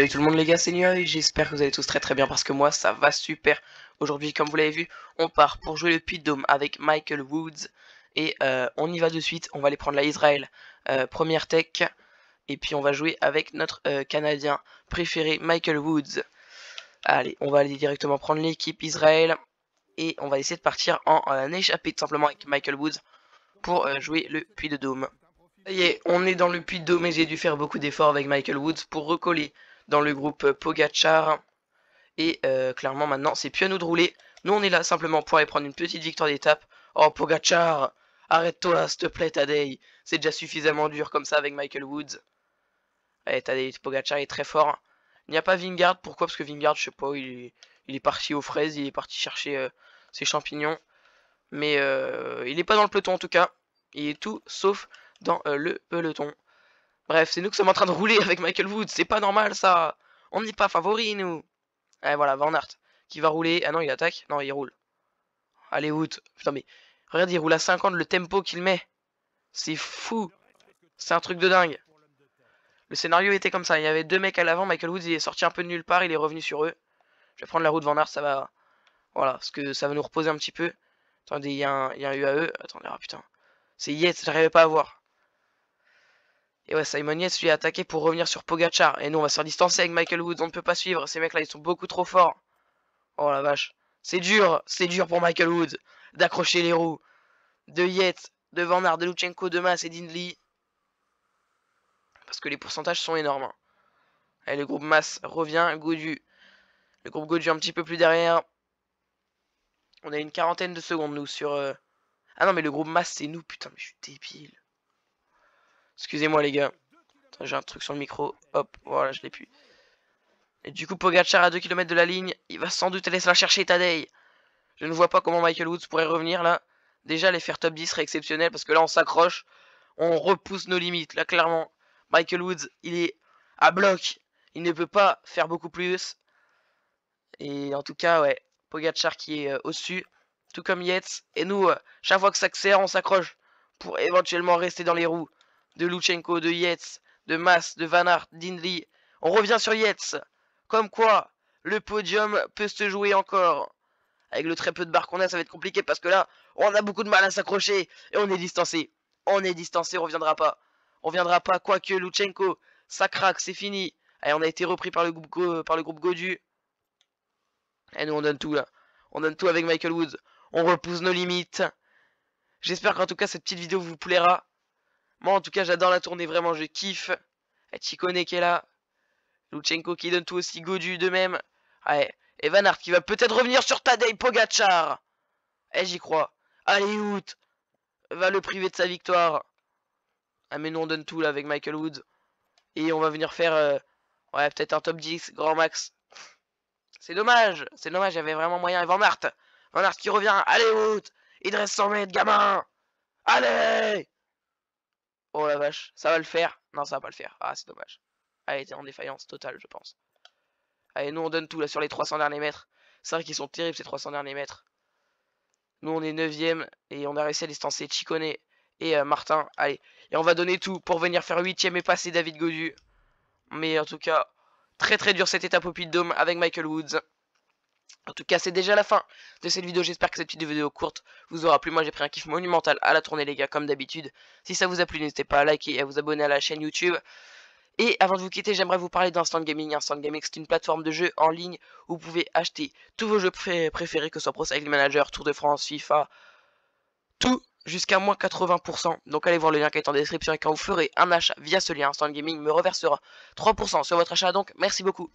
Salut tout le monde les gars, c'est et j'espère que vous allez tous très très bien parce que moi ça va super. Aujourd'hui comme vous l'avez vu, on part pour jouer le Puy de Dôme avec Michael Woods et euh, on y va de suite, on va aller prendre la Israël, euh, première tech et puis on va jouer avec notre euh, Canadien préféré Michael Woods. Allez, on va aller directement prendre l'équipe Israël et on va essayer de partir en, en échappée tout simplement avec Michael Woods pour jouer le Puy de Dôme. Ça y est, on est dans le Puy de Dôme et j'ai dû faire beaucoup d'efforts avec Michael Woods pour recoller dans le groupe Pogachar. Et euh, clairement, maintenant, c'est plus à nous de rouler. Nous, on est là simplement pour aller prendre une petite victoire d'étape. Oh, Pogachar, arrête-toi, s'il te plaît, Tadei. C'est déjà suffisamment dur comme ça avec Michael Woods. Allez, eh, Tadei Pogachar est très fort. Il n'y a pas Vingard. Pourquoi Parce que Vingard, je sais pas, il est, il est parti aux fraises, il est parti chercher euh, ses champignons. Mais euh, il n'est pas dans le peloton en tout cas. Il est tout sauf dans le peloton. Bref, c'est nous qui sommes en train de rouler avec Michael Wood. C'est pas normal ça. On n'est pas favori nous. Et eh, voilà, Van qui va rouler. Ah non, il attaque. Non, il roule. Allez, Wood. Putain, mais regarde, il roule à 50 le tempo qu'il met. C'est fou. C'est un truc de dingue. Le scénario était comme ça. Il y avait deux mecs à l'avant. Michael Woods, il est sorti un peu de nulle part. Il est revenu sur eux. Je vais prendre la route Van Hart Ça va. Voilà. Parce que ça va nous reposer un petit peu. Attendez, il y, a un, UAE. Attendez, ah putain. C'est Yet, J'arrivais pas à voir. Et ouais, Simon Yates lui a attaqué pour revenir sur Pogachar. Et nous, on va se distancer avec Michael Woods. On ne peut pas suivre. Ces mecs-là, ils sont beaucoup trop forts. Oh la vache. C'est dur. C'est dur pour Michael Woods d'accrocher les roues. De Yates, de Van de Luchenko, de Mas et d'Indley. Parce que les pourcentages sont énormes. Hein. Et le groupe Mas revient. Goudu. Le groupe Godu un petit peu plus derrière. On a une quarantaine de secondes, nous, sur... Euh, ah non, mais le groupe Mass, c'est nous. Putain, mais je suis débile. Excusez-moi les gars. J'ai un truc sur le micro. Hop, voilà, je l'ai pu. Et du coup, Pogachar à 2 km de la ligne. Il va sans doute aller se la chercher, Tadei. Je ne vois pas comment Michael Woods pourrait revenir là. Déjà, les faire top 10 serait exceptionnel parce que là, on s'accroche. On repousse nos limites. Là, clairement, Michael Woods, il est à bloc. Il ne peut pas faire beaucoup plus. Et en tout cas, ouais, Pogachar qui est euh, au-dessus. Tout comme Yates. Et nous, euh, chaque fois que ça sert, on s'accroche pour éventuellement rester dans les roues de Luchenko, de Yates, de Mas, de Van Aert, On revient sur Yates. Comme quoi, le podium peut se jouer encore. Avec le très peu de barres qu'on a, ça va être compliqué parce que là, on a beaucoup de mal à s'accrocher et on est distancé. On est distancé, on reviendra pas. On reviendra pas, quoique Luchenko, ça craque, c'est fini. Et on a été repris par le groupe, par le groupe Godu. Et nous, on donne tout là. On donne tout avec Michael Woods. On repousse nos limites. J'espère qu'en tout cas, cette petite vidéo vous plaira. Moi, en tout cas, j'adore la tournée, vraiment, je kiffe. Eh, Chikone qui est là. Luchenko qui donne tout aussi, Godu de même. Ouais. Et Van qui va peut-être revenir sur Tadei Pogachar. Eh, j'y crois. Allez, out Va le priver de sa victoire. Ah, mais nous, on donne tout, là, avec Michael Woods. Et on va venir faire... Euh, ouais, peut-être un top 10, grand max. C'est dommage. C'est dommage, j'avais vraiment moyen. Et Van Hart. Van qui revient. Allez, out Il reste 100 mètres, gamin Allez Oh la vache, ça va le faire. Non, ça va pas le faire. Ah, c'est dommage. Allez, elle était en défaillance totale, je pense. Allez, nous on donne tout là sur les 300 derniers mètres. C'est vrai qu'ils sont terribles ces 300 derniers mètres. Nous on est 9ème et on a réussi à distancer Chicone et euh, Martin. Allez, et on va donner tout pour venir faire 8ème et passer David Godu. Mais en tout cas, très très dur cette étape au Pied Dome avec Michael Woods. En tout cas, c'est déjà la fin de cette vidéo. J'espère que cette petite vidéo courte vous aura plu. Moi, j'ai pris un kiff monumental à la tournée, les gars, comme d'habitude. Si ça vous a plu, n'hésitez pas à liker et à vous abonner à la chaîne YouTube. Et avant de vous quitter, j'aimerais vous parler d'Instant Gaming. Instant Gaming, c'est une plateforme de jeux en ligne où vous pouvez acheter tous vos jeux préférés, que ce soit Pro Cycling Manager, Tour de France, FIFA, tout jusqu'à moins 80%. Donc allez voir le lien qui est en description et quand vous ferez un achat via ce lien, Instant Gaming me reversera 3% sur votre achat. Donc merci beaucoup.